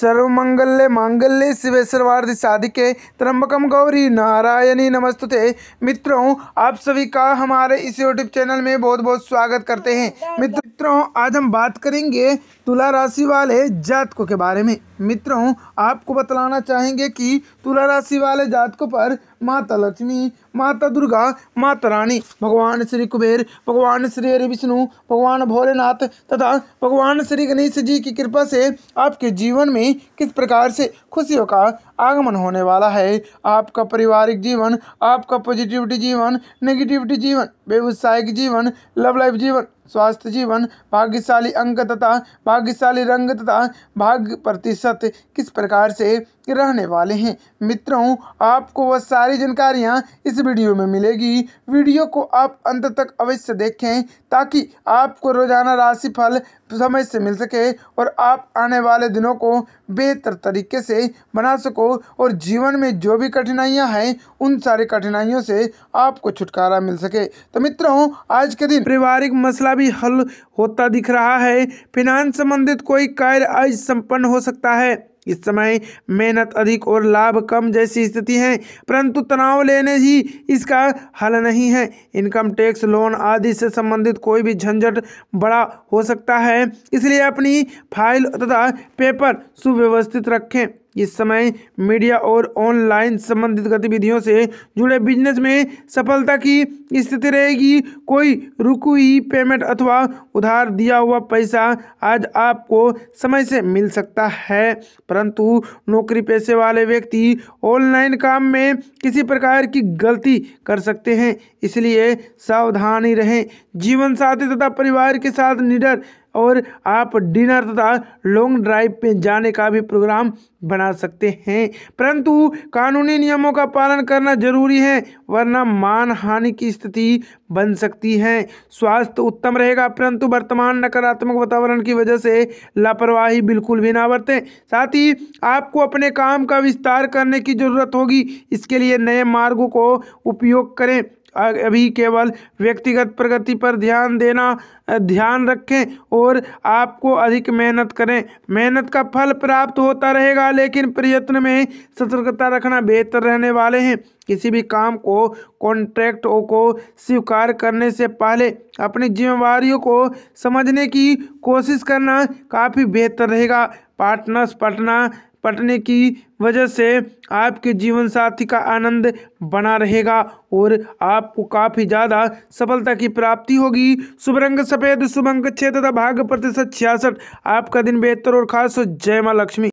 सर्वमंगल्य मांगल्य शिव सर्वार्थ साधिके त्र्यंबकम गौरी नारायणी नमस्तुते मित्रों आप सभी का हमारे इस यूट्यूब चैनल में बहुत बहुत स्वागत करते हैं मित्रों आज हम बात करेंगे तुला राशि वाले जातकों के बारे में मित्रों आपको बतलाना चाहेंगे कि तुला राशि वाले जातकों पर माता लक्ष्मी माता दुर्गा माता रानी भगवान श्री कुबेर भगवान श्री हरि विष्णु भगवान भोलेनाथ तथा भगवान श्री गणेश जी की कृपा से आपके जीवन में किस प्रकार से खुशियों का आगमन होने वाला है आपका पारिवारिक जीवन आपका पॉजिटिविटी जीवन नेगेटिविटी जीवन व्यवसायिक जीवन लव लाइफ जीवन स्वास्थ्य जीवन भाग्यशाली अंक तथा भाग्यशाली रंग तथा भाग्य प्रतिशत किस प्रकार से रहने वाले हैं मित्रों आपको वह सारी जानकारियाँ इस वीडियो में मिलेगी वीडियो को आप अंत तक अवश्य देखें ताकि आपको रोजाना राशि फल समय से मिल सके और आप आने वाले दिनों को बेहतर तरीके से बना सको और जीवन में जो भी कठिनाइयां हैं उन सारी कठिनाइयों से आपको छुटकारा मिल सके तो मित्रों आज के दिन पारिवारिक मसला भी हल होता दिख रहा है फिनांस संबंधित कोई कार्य आज संपन्न हो सकता है इस समय मेहनत अधिक और लाभ कम जैसी स्थिति है परंतु तनाव लेने ही इसका हल नहीं है इनकम टैक्स लोन आदि से संबंधित कोई भी झंझट बड़ा हो सकता है इसलिए अपनी फाइल तथा पेपर सुव्यवस्थित रखें इस समय मीडिया और ऑनलाइन संबंधित गतिविधियों से जुड़े बिजनेस में सफलता की स्थिति रहेगी कोई रुकी पेमेंट अथवा उधार दिया हुआ पैसा आज आपको समय से मिल सकता है परंतु नौकरी पेशे वाले व्यक्ति ऑनलाइन काम में किसी प्रकार की गलती कर सकते हैं इसलिए सावधानी रहें जीवन साथी तथा परिवार के साथ निडर और आप डिनर तथा लॉन्ग ड्राइव पे जाने का भी प्रोग्राम बना सकते हैं परंतु कानूनी नियमों का पालन करना जरूरी है वरना मान हानि की स्थिति बन सकती है स्वास्थ्य तो उत्तम रहेगा परंतु वर्तमान नकारात्मक वातावरण की वजह से लापरवाही बिल्कुल भी ना बरतें साथ ही आपको अपने काम का विस्तार करने की ज़रूरत होगी इसके लिए नए मार्गों को उपयोग करें अभी केवल व्यक्तिगत प्रगति पर ध्यान देना ध्यान रखें और आपको अधिक मेहनत करें मेहनत का फल प्राप्त होता रहेगा लेकिन प्रयत्न में सतर्कता रखना बेहतर रहने वाले हैं किसी भी काम को कॉन्ट्रैक्ट को स्वीकार करने से पहले अपनी जिम्मेवारियों को समझने की कोशिश करना काफ़ी बेहतर रहेगा पार्टनर्स पटना पटने की वजह से आपके जीवन साथी का आनंद बना रहेगा और आपको काफ़ी ज़्यादा सफलता की प्राप्ति होगी शुभ रंग सफ़ेद शुभ अंक छः तथा भाग्य प्रतिशत छियासठ आपका दिन बेहतर और खास हो जय माँ लक्ष्मी